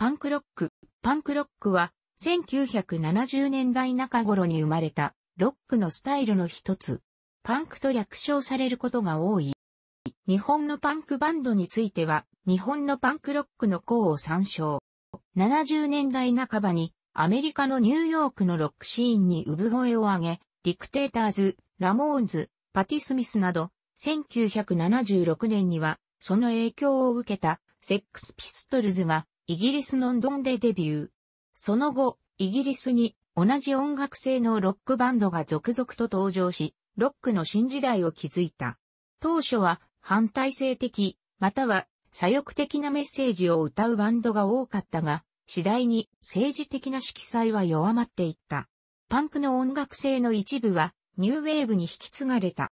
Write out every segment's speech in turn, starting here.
パンクロック。パンクロックは、1970年代中頃に生まれた、ロックのスタイルの一つ。パンクと略称されることが多い。日本のパンクバンドについては、日本のパンクロックの項を参照。70年代半ばに、アメリカのニューヨークのロックシーンに産声を上げ、ディクテーターズ、ラモーンズ、パティ・スミスなど、1976年には、その影響を受けた、セックス・ピストルズが、イギリスのンドンでデビュー。その後、イギリスに同じ音楽性のロックバンドが続々と登場し、ロックの新時代を築いた。当初は反体制的、または左翼的なメッセージを歌うバンドが多かったが、次第に政治的な色彩は弱まっていった。パンクの音楽性の一部はニューウェーブに引き継がれた。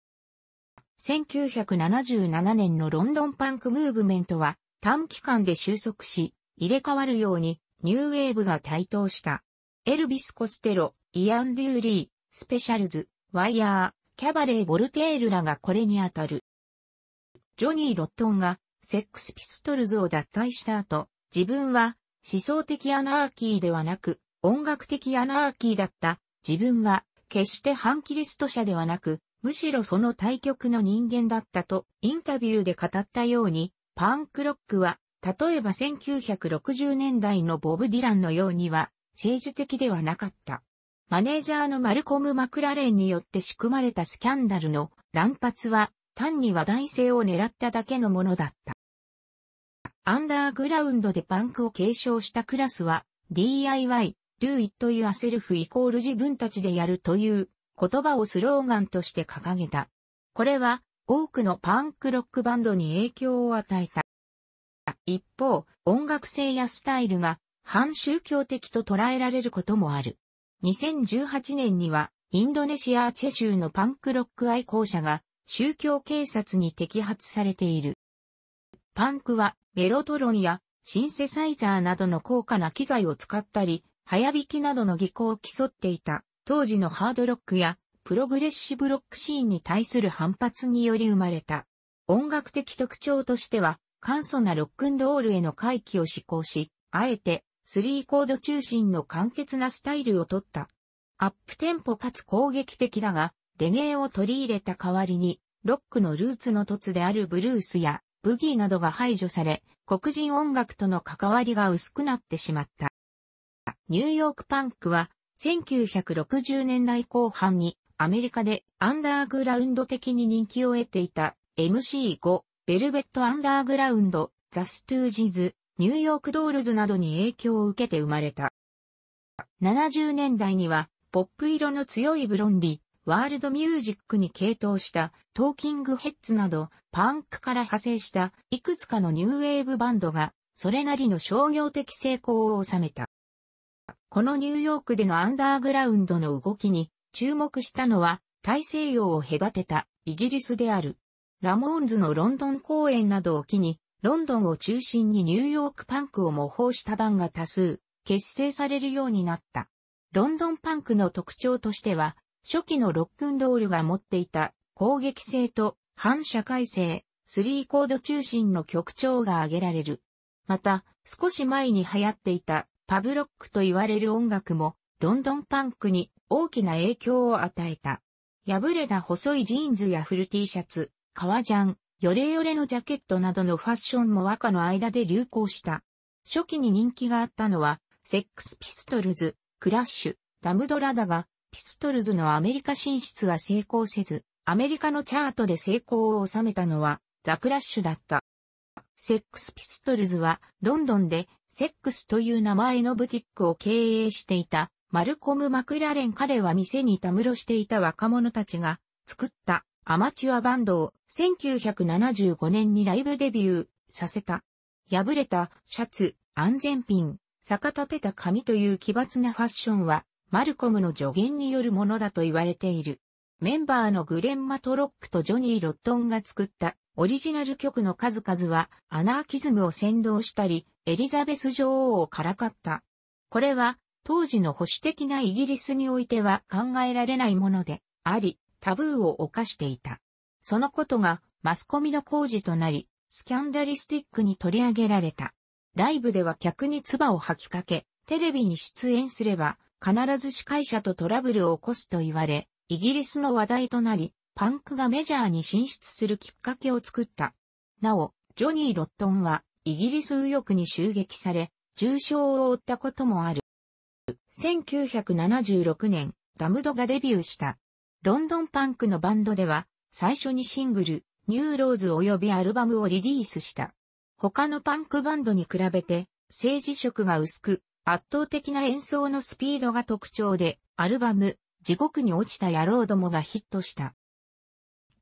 1977年のロンドンパンクムーブメントは短期間で収束し、入れ替わるようにニューウェーブが台頭した。エルビス・コステロ、イアン・デューリー、スペシャルズ、ワイヤー、キャバレー・ボルテールらがこれに当たる。ジョニー・ロットンがセックス・ピストルズを脱退した後、自分は思想的アナーキーではなく音楽的アナーキーだった。自分は決して反キリスト者ではなく、むしろその対極の人間だったとインタビューで語ったように、パンクロックは例えば1960年代のボブ・ディランのようには政治的ではなかった。マネージャーのマルコム・マクラレンによって仕組まれたスキャンダルの乱発は単に話題性を狙っただけのものだった。アンダーグラウンドでパンクを継承したクラスは DIY、Do It Yourself イコール自分たちでやるという言葉をスローガンとして掲げた。これは多くのパンクロックバンドに影響を与えた。一方、音楽性やスタイルが反宗教的と捉えられることもある。2018年には、インドネシア・チェ州のパンクロック愛好者が宗教警察に摘発されている。パンクはメロトロンやシンセサイザーなどの高価な機材を使ったり、早弾きなどの技巧を競っていた当時のハードロックやプログレッシブロックシーンに対する反発により生まれた。音楽的特徴としては簡素なロックンロールへの回帰を志向し、あえて、スリーコード中心の簡潔なスタイルを取った。アップテンポかつ攻撃的だが、レゲエを取り入れた代わりに、ロックのルーツの凸であるブルースやブギーなどが排除され、黒人音楽との関わりが薄くなってしまった。ニューヨークパンクは、1960年代後半にアメリカでアンダーグラウンド的に人気を得ていた MC5 ベルベット・アンダーグラウンド、ザ・ストゥージズ、ニューヨーク・ドールズなどに影響を受けて生まれた。70年代には、ポップ色の強いブロンディ、ワールドミュージックに傾倒したトーキングヘッズなどパンクから派生したいくつかのニューウェーブバンドがそれなりの商業的成功を収めた。このニューヨークでのアンダーグラウンドの動きに注目したのは大西洋を隔てたイギリスである。ラモーンズのロンドン公演などを機に、ロンドンを中心にニューヨークパンクを模倣したバンが多数、結成されるようになった。ロンドンパンクの特徴としては、初期のロックンロールが持っていた攻撃性と反社会性、スリーコード中心の曲調が挙げられる。また、少し前に流行っていたパブロックと言われる音楽も、ロンドンパンクに大きな影響を与えた。破れた細いジーンズやフル T シャツ、革ジャン、ヨレヨレのジャケットなどのファッションも和歌の間で流行した。初期に人気があったのは、セックスピストルズ、クラッシュ、ダムドラだが、ピストルズのアメリカ進出は成功せず、アメリカのチャートで成功を収めたのは、ザ・クラッシュだった。セックスピストルズは、ロンドンで、セックスという名前のブティックを経営していた、マルコム・マクラレン彼は店にたむろしていた若者たちが、作ったアマチュアバンドを1975年にライブデビューさせた。破れたシャツ、安全ピン、逆立てた髪という奇抜なファッションは、マルコムの助言によるものだと言われている。メンバーのグレン・マトロックとジョニー・ロットンが作ったオリジナル曲の数々はアナーキズムを先導したり、エリザベス女王をからかった。これは当時の保守的なイギリスにおいては考えられないものであり、タブーを犯していた。そのことがマスコミの工事となり、スキャンダリスティックに取り上げられた。ライブでは客に唾を吐きかけ、テレビに出演すれば、必ず司会者とトラブルを起こすと言われ、イギリスの話題となり、パンクがメジャーに進出するきっかけを作った。なお、ジョニー・ロットンは、イギリス右翼に襲撃され、重傷を負ったこともある。1976年、ダムドがデビューした。ロンドンパンクのバンドでは、最初にシングル、ニューローズ及びアルバムをリリースした。他のパンクバンドに比べて、政治色が薄く、圧倒的な演奏のスピードが特徴で、アルバム、地獄に落ちた野郎どもがヒットした。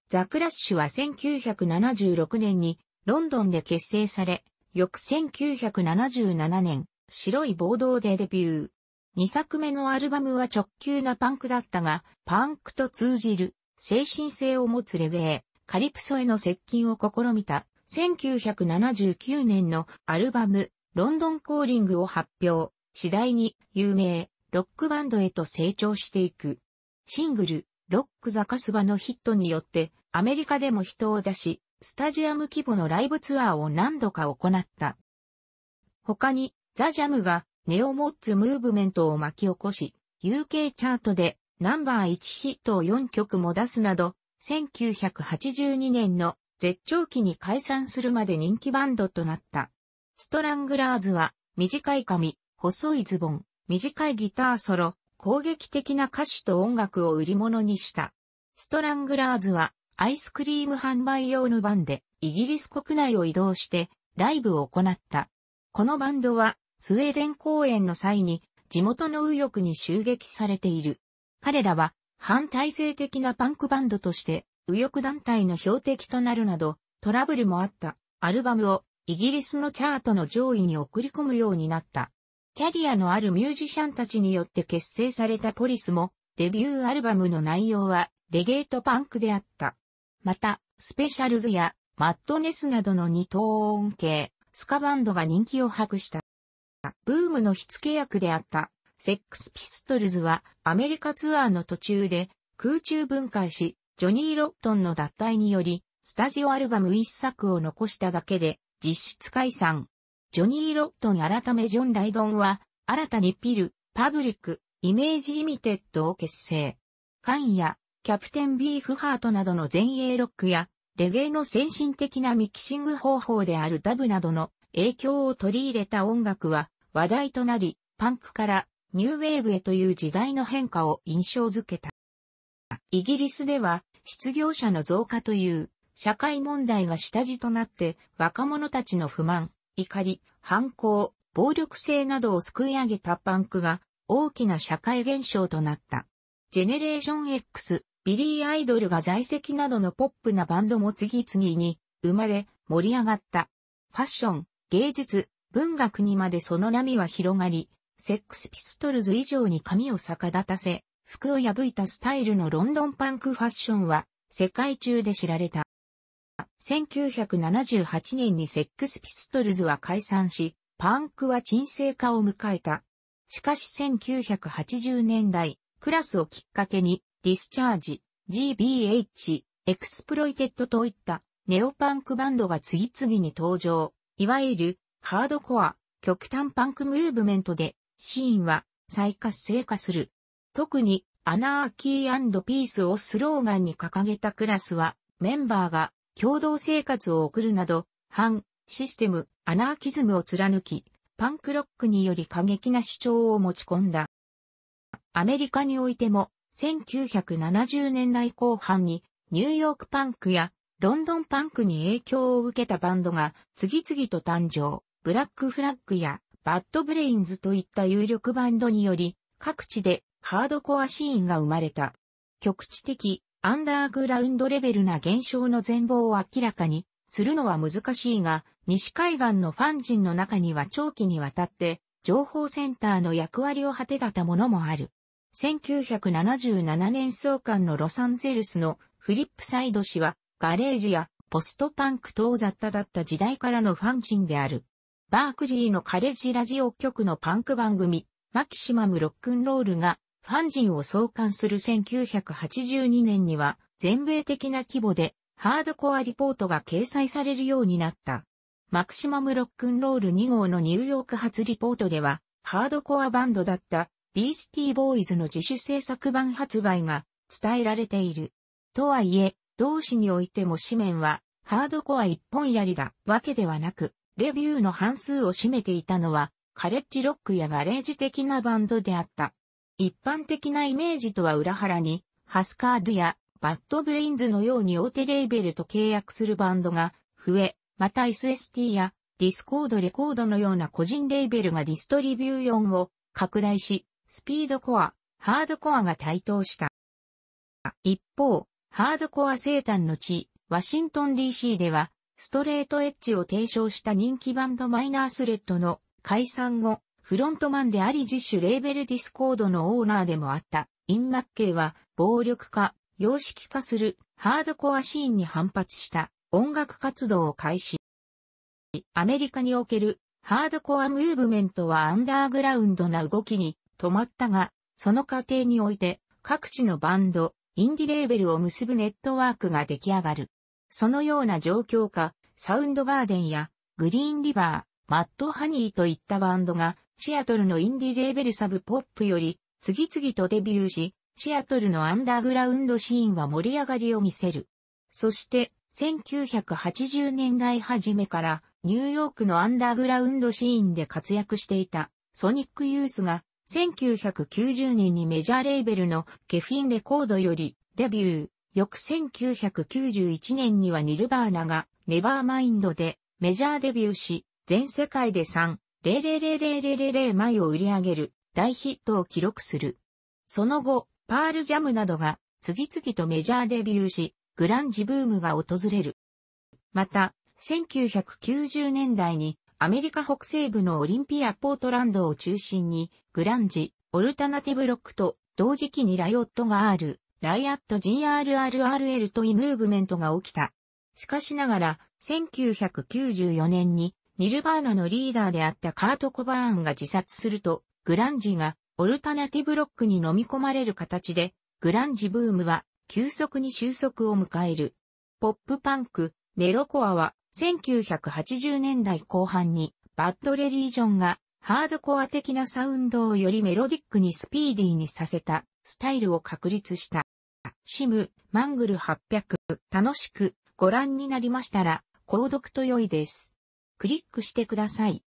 ザ・クラッシュは1976年にロンドンで結成され、翌1977年、白い暴動でデビュー。2作目のアルバムは直球なパンクだったが、パンクと通じる精神性を持つレゲエ、カリプソへの接近を試みた1979年のアルバム、ロンドンコーリングを発表、次第に有名、ロックバンドへと成長していく。シングル、ロックザカスバのヒットによって、アメリカでも人を出し、スタジアム規模のライブツアーを何度か行った。他に、ザ・ジャムがネオモッツムーブメントを巻き起こし、UK チャートでナンバー1ヒットを4曲も出すなど、1982年の絶頂期に解散するまで人気バンドとなった。ストラングラーズは、短い髪、細いズボン、短いギターソロ、攻撃的な歌詞と音楽を売り物にした。ストラングラーズは、アイスクリーム販売用のバンで、イギリス国内を移動して、ライブを行った。このバンドは、スウェーデン公演の際に地元の右翼に襲撃されている。彼らは反体制的なパンクバンドとして右翼団体の標的となるなどトラブルもあったアルバムをイギリスのチャートの上位に送り込むようになった。キャリアのあるミュージシャンたちによって結成されたポリスもデビューアルバムの内容はレゲートパンクであった。また、スペシャルズやマットネスなどの二等音系、スカバンドが人気を博した。ブームの火付け役であった、セックスピストルズはアメリカツアーの途中で空中分解し、ジョニー・ロットンの脱退により、スタジオアルバム一作を残しただけで実質解散。ジョニー・ロットン改めジョン・ライドンは、新たにピル、パブリック、イメージリミテッドを結成。カンや、キャプテン・ビーフ・ハートなどの前衛ロックや、レゲエの先進的なミキシング方法であるダブなどの影響を取り入れた音楽は話題となり、パンクからニューウェーブへという時代の変化を印象づけた。イギリスでは失業者の増加という社会問題が下地となって若者たちの不満、怒り、反抗、暴力性などを救い上げたパンクが大きな社会現象となった。ジェネレーション X、ビリー・アイドルが在籍などのポップなバンドも次々に生まれ盛り上がった。ファッション、芸術、文学にまでその波は広がり、セックスピストルズ以上に髪を逆立たせ、服を破いたスタイルのロンドンパンクファッションは世界中で知られた。1978年にセックスピストルズは解散し、パンクは沈静化を迎えた。しかし1980年代、クラスをきっかけに、ディスチャージ、GBH、エクスプロイテッドといったネオパンクバンドが次々に登場。いわゆるハードコア、極端パンクムーブメントでシーンは再活性化する。特にアナーキーピースをスローガンに掲げたクラスはメンバーが共同生活を送るなど反システム、アナーキズムを貫き、パンクロックにより過激な主張を持ち込んだ。アメリカにおいても1970年代後半にニューヨークパンクやロンドンパンクに影響を受けたバンドが次々と誕生、ブラックフラッグやバッドブレインズといった有力バンドにより各地でハードコアシーンが生まれた。局地的、アンダーグラウンドレベルな現象の全貌を明らかにするのは難しいが、西海岸のファン人の中には長期にわたって情報センターの役割を果てたものもある。1977年創刊のロサンゼルスのフリップサイド氏はガレージやポストパンク等雑多だった時代からのファンチンである。バークリーのカレッジラジオ局のパンク番組、マキシマムロックンロールがファンジンを創刊する1982年には全米的な規模でハードコアリポートが掲載されるようになった。マキシマムロックンロール2号のニューヨーク発リポートではハードコアバンドだったビースティーボーイズの自主制作版発売が伝えられている。とはいえ、同誌においても紙面は、ハードコア一本やりだわけではなく、レビューの半数を占めていたのは、カレッジロックやガレージ的なバンドであった。一般的なイメージとは裏腹に、ハスカードやバッドブレインズのように大手レーベルと契約するバンドが増え、また SST やディスコードレコードのような個人レーベルがディストリビュー4を拡大し、スピードコア、ハードコアが台頭した。一方、ハードコア生誕の地、ワシントン DC では、ストレートエッジを提唱した人気バンドマイナースレッドの解散後、フロントマンであり自主レーベルディスコードのオーナーでもあった、イン・マッケイは、暴力化、様式化するハードコアシーンに反発した音楽活動を開始。アメリカにおけるハードコアムーブメントはアンダーグラウンドな動きに止まったが、その過程において各地のバンド、インディレーベルを結ぶネットワークが出来上がる。そのような状況下、サウンドガーデンやグリーンリバー、マットハニーといったバンドがシアトルのインディレーベルサブポップより次々とデビューし、シアトルのアンダーグラウンドシーンは盛り上がりを見せる。そして、1980年代初めからニューヨークのアンダーグラウンドシーンで活躍していたソニックユースが1990年にメジャーレーベルのケフィンレコードよりデビュー。翌1991年にはニルバーナがネバーマインドでメジャーデビューし、全世界で3、0 0 0 0 0 0枚を売り上げる大ヒットを記録する。その後、パールジャムなどが次々とメジャーデビューし、グランジブームが訪れる。また、1990年代にアメリカ北西部のオリンピア・ポートランドを中心に、グランジ、オルタナティブロックと、同時期にライオットがある、ライアット GRRRL とイムーブメントが起きた。しかしながら、1994年に、ニルバーナのリーダーであったカート・コバーンが自殺すると、グランジがオルタナティブロックに飲み込まれる形で、グランジブームは急速に収束を迎える。ポップパンク、メロコアは1980年代後半にバッドレリージョンがハードコア的なサウンドをよりメロディックにスピーディーにさせたスタイルを確立した。シム、マングル800、楽しくご覧になりましたら、購読と良いです。クリックしてください。